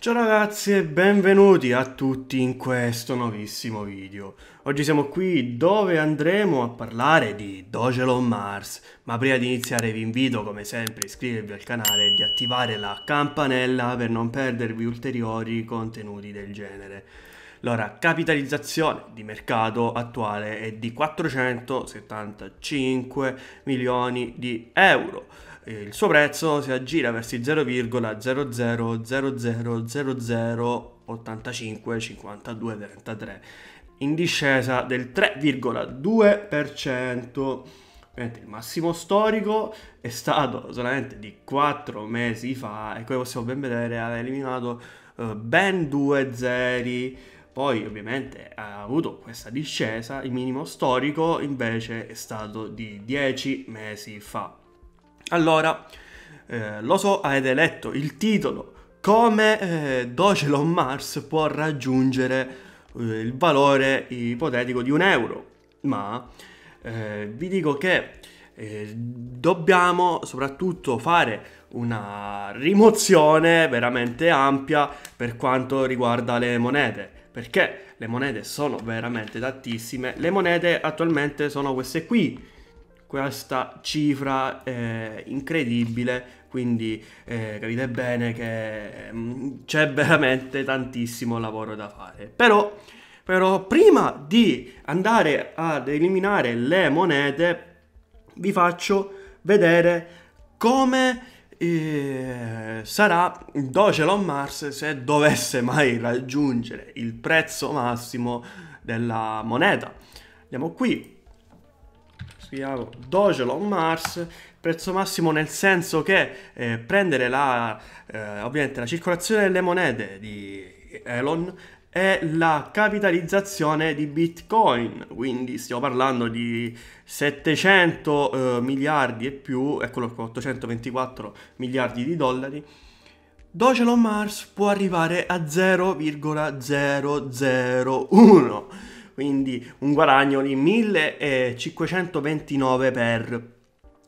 Ciao ragazzi e benvenuti a tutti in questo nuovissimo video. Oggi siamo qui dove andremo a parlare di Dogelon Mars, ma prima di iniziare vi invito come sempre a iscrivervi al canale e di attivare la campanella per non perdervi ulteriori contenuti del genere. Allora, capitalizzazione di mercato attuale è di 475 milioni di euro il suo prezzo si aggira verso i 0,000000855233 in discesa del 3,2%. Il massimo storico è stato solamente di 4 mesi fa e come possiamo ben vedere aveva eliminato eh, ben due zeri. Poi ovviamente ha avuto questa discesa, il minimo storico invece è stato di 10 mesi fa. Allora, eh, lo so, avete letto il titolo, come eh, Docelon Mars può raggiungere eh, il valore ipotetico di un euro, ma eh, vi dico che eh, dobbiamo soprattutto fare una rimozione veramente ampia per quanto riguarda le monete perché le monete sono veramente tantissime le monete attualmente sono queste qui questa cifra eh, incredibile, quindi eh, capite bene che mh, mm, c'è veramente tantissimo lavoro da fare. Però, però prima di andare ad eliminare le monete, vi faccio vedere come eh, sarà Dogelon Mars se dovesse mai raggiungere il prezzo massimo della moneta. Andiamo qui, scriviamo Dogelon Mars prezzo massimo nel senso che eh, prendere la, eh, ovviamente la circolazione delle monete di Elon e la capitalizzazione di Bitcoin, quindi stiamo parlando di 700 eh, miliardi e più, eccolo qua, 824 miliardi di dollari. Dogelon Mars può arrivare a 0,001 quindi un guadagno di 1529 per.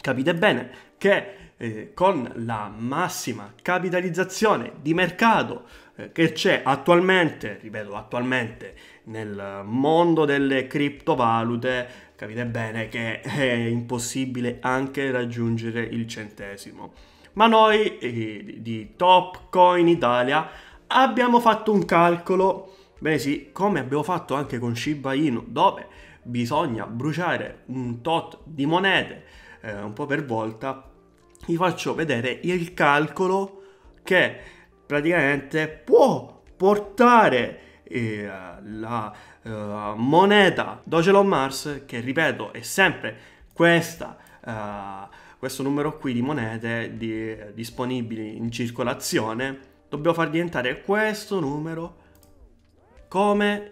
Capite bene che eh, con la massima capitalizzazione di mercato eh, che c'è attualmente, ripeto attualmente, nel mondo delle criptovalute, capite bene che è impossibile anche raggiungere il centesimo. Ma noi eh, di Top Coin Italia abbiamo fatto un calcolo Bene sì, come abbiamo fatto anche con Shiba Inu, dove bisogna bruciare un tot di monete eh, un po' per volta, vi faccio vedere il calcolo che praticamente può portare eh, la eh, moneta Dogelon Mars, che ripeto è sempre questa eh, questo numero qui di monete di, disponibili in circolazione dobbiamo far diventare questo numero come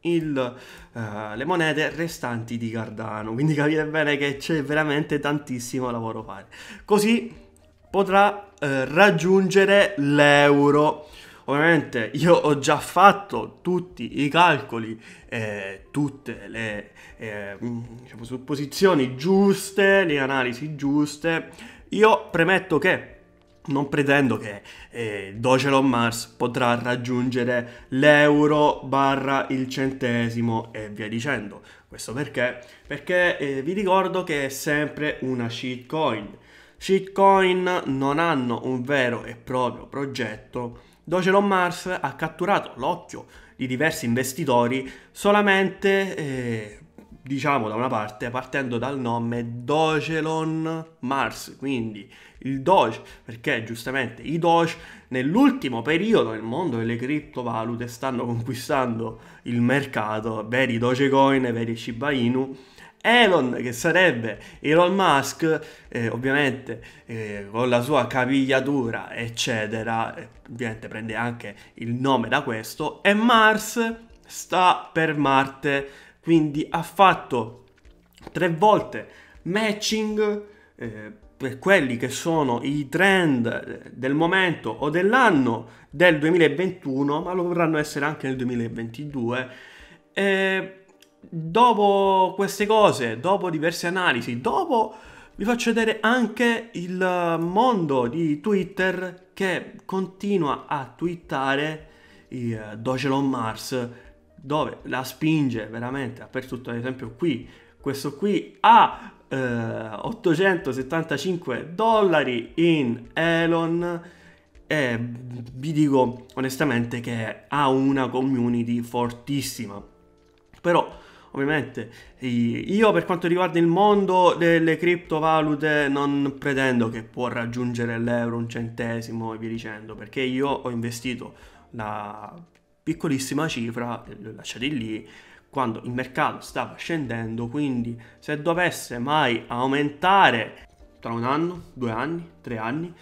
il, uh, le monete restanti di Cardano. Quindi capite bene che c'è veramente tantissimo lavoro da fare. Così potrà uh, raggiungere l'euro. Ovviamente io ho già fatto tutti i calcoli, eh, tutte le eh, diciamo, supposizioni giuste, le analisi giuste. Io premetto che non pretendo che eh, il Mars potrà raggiungere l'euro barra il centesimo e via dicendo. Questo perché? Perché eh, vi ricordo che è sempre una shitcoin. Shitcoin non hanno un vero e proprio progetto. Doge Mars ha catturato l'occhio di diversi investitori solamente eh, diciamo da una parte, partendo dal nome Dogelon Mars, quindi il Doge, perché giustamente i Doge nell'ultimo periodo nel mondo delle criptovalute stanno conquistando il mercato, veri Dogecoin, veri Shiba Inu, Elon, che sarebbe Elon Musk, eh, ovviamente eh, con la sua capigliatura, eccetera, eh, ovviamente prende anche il nome da questo, e Mars sta per Marte, quindi ha fatto tre volte matching eh, per quelli che sono i trend eh, del momento o dell'anno del 2021, ma lo potranno essere anche nel 2022. E eh, dopo queste cose, dopo diverse analisi, dopo vi faccio vedere anche il mondo di Twitter che continua a twittare i eh, Dogelon Mars dove la spinge veramente dappertutto, ad esempio qui, questo qui ha eh, 875 dollari in Elon e vi dico onestamente che ha una community fortissima, però ovviamente io per quanto riguarda il mondo delle criptovalute non pretendo che può raggiungere l'euro un centesimo e via dicendo perché io ho investito la piccolissima cifra, eh, li ho lasciati lì quando il mercato stava scendendo, quindi se dovesse mai aumentare tra un anno, due anni, tre anni,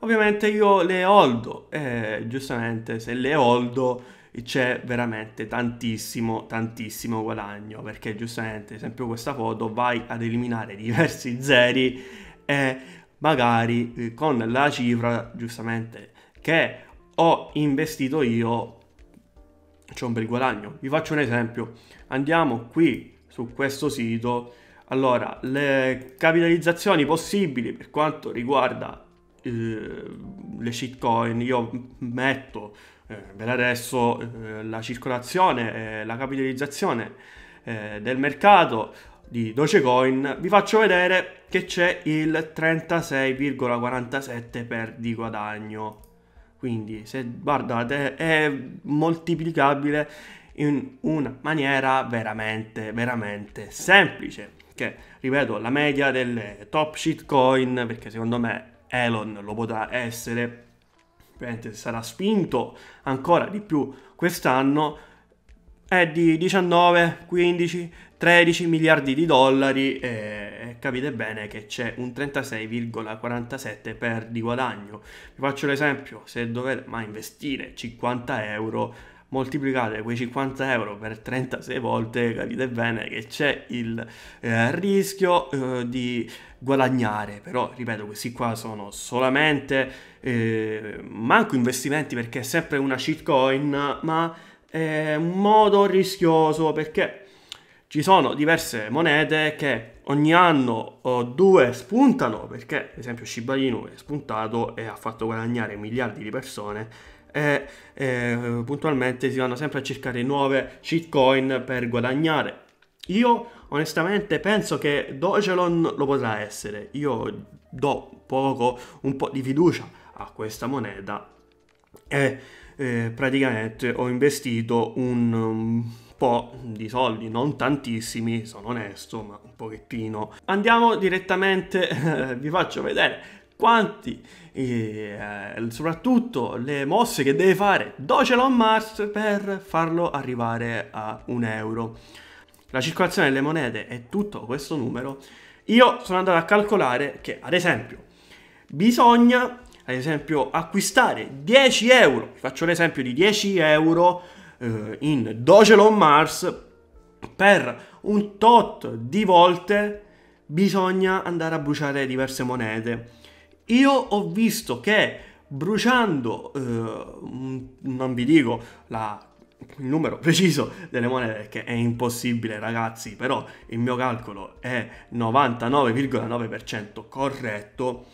ovviamente io le holdo e giustamente se le holdo c'è veramente tantissimo tantissimo guadagno perché giustamente ad esempio questa foto vai ad eliminare diversi zeri e magari eh, con la cifra giustamente che ho investito io c'è un bel guadagno. Vi faccio un esempio. Andiamo qui su questo sito. Allora, le capitalizzazioni possibili per quanto riguarda eh, le shitcoin, io metto eh, per adesso eh, la circolazione e la capitalizzazione eh, del mercato di Dogecoin, vi faccio vedere che c'è il 36,47 per di guadagno quindi se guardate è moltiplicabile in una maniera veramente, veramente semplice. Che, ripeto, la media delle top shitcoin, perché secondo me Elon lo potrà essere, sarà spinto ancora di più quest'anno, è di 19, 15, 13 miliardi di dollari e capite bene che c'è un 36,47 per di guadagno. Vi faccio l'esempio, se dovete mai investire 50 euro, moltiplicate quei 50 euro per 36 volte, capite bene che c'è il eh, rischio eh, di guadagnare, però ripeto questi qua sono solamente eh, manco investimenti perché è sempre una shitcoin, ma è un modo rischioso perché ci sono diverse monete che ogni anno o due spuntano perché ad esempio Shiba Inu è spuntato e ha fatto guadagnare miliardi di persone e, e puntualmente si vanno sempre a cercare nuove shitcoin per guadagnare io onestamente penso che Dogelon lo potrà essere io do poco un po' di fiducia a questa moneta e eh, praticamente ho investito un po' di soldi, non tantissimi, sono onesto, ma un pochettino. Andiamo direttamente, eh, vi faccio vedere quanti, eh, eh, soprattutto le mosse che deve fare Docelon Mars per farlo arrivare a un euro. La circolazione delle monete è tutto questo numero. Io sono andato a calcolare che, ad esempio, bisogna ad esempio acquistare 10 euro, faccio l'esempio di 10 euro eh, in Dogelon Mars per un tot di volte bisogna andare a bruciare diverse monete. Io ho visto che bruciando, eh, non vi dico la, il numero preciso delle monete perché è impossibile ragazzi, però il mio calcolo è 99,9% corretto,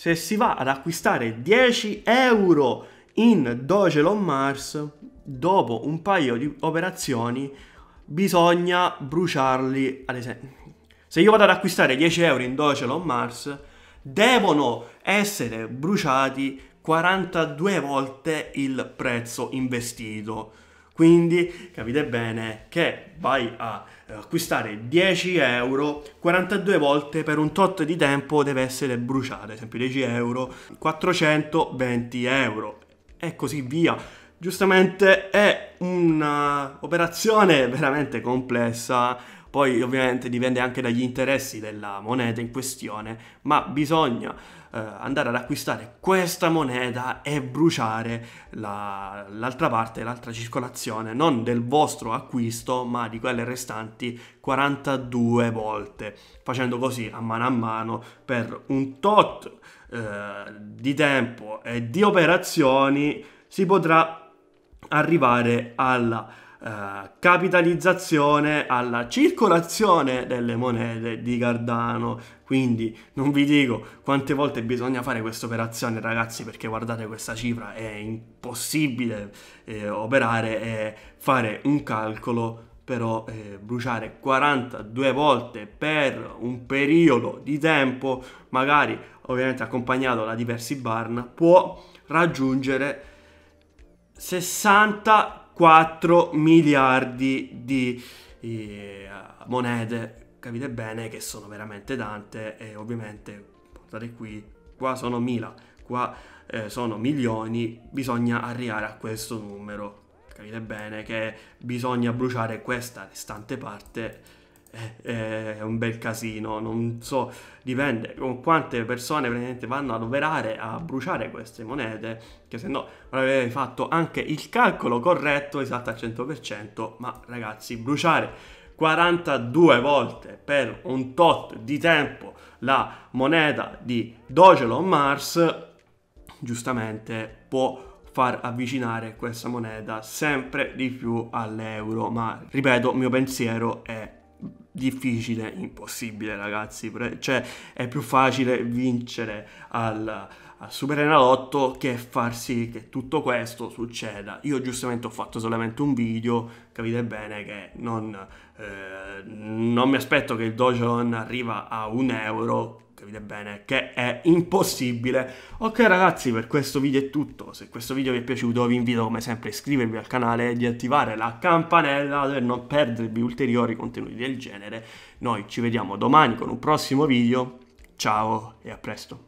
se si va ad acquistare 10 euro in Doge Dogelon Mars, dopo un paio di operazioni bisogna bruciarli, ad esempio. Se io vado ad acquistare 10 euro in Doge Dogelon Mars, devono essere bruciati 42 volte il prezzo investito. Quindi capite bene che vai a eh, acquistare 10 euro 42 volte per un tot di tempo deve essere bruciata, ad esempio 10 euro, 420 euro e così via. Giustamente è un'operazione veramente complessa, poi ovviamente dipende anche dagli interessi della moneta in questione, ma bisogna eh, andare ad acquistare questa moneta e bruciare la, l'altra parte, l'altra circolazione, non del vostro acquisto, ma di quelle restanti 42 volte, facendo così a mano a mano per un tot eh, di tempo e di operazioni si potrà arrivare alla eh, capitalizzazione alla circolazione delle monete di Cardano. Quindi non vi dico quante volte bisogna fare questa operazione, ragazzi, perché guardate questa cifra, è impossibile eh, operare e fare un calcolo però eh, bruciare 42 volte per un periodo di tempo, magari ovviamente accompagnato da diversi barn, può raggiungere 60 4 miliardi di eh, monete, capite bene che sono veramente tante e ovviamente, guardate qui, qua sono mila, qua eh, sono milioni, bisogna arrivare a questo numero, capite bene che bisogna bruciare questa restante parte eh, è un bel casino, non so, dipende con quante persone praticamente vanno ad operare a bruciare queste monete, che se no non avevi fatto anche il calcolo corretto esatto al 100%, ma ragazzi, bruciare 42 volte per un tot di tempo la moneta di Dogelon Mars, giustamente può far avvicinare questa moneta sempre di più all'euro, ma ripeto, il mio pensiero è difficile impossibile ragazzi, cioè è più facile vincere al a Super Enalotto che far sì che tutto questo succeda. Io giustamente ho fatto solamente un video, capite bene che non, eh, non mi aspetto che il Dojon arriva a un euro, capite bene che è impossibile. Ok ragazzi, per questo video è tutto. Se questo video vi è piaciuto vi invito come sempre a iscrivervi al canale e di attivare la campanella per non perdervi ulteriori contenuti del genere. Noi ci vediamo domani con un prossimo video. Ciao e a presto.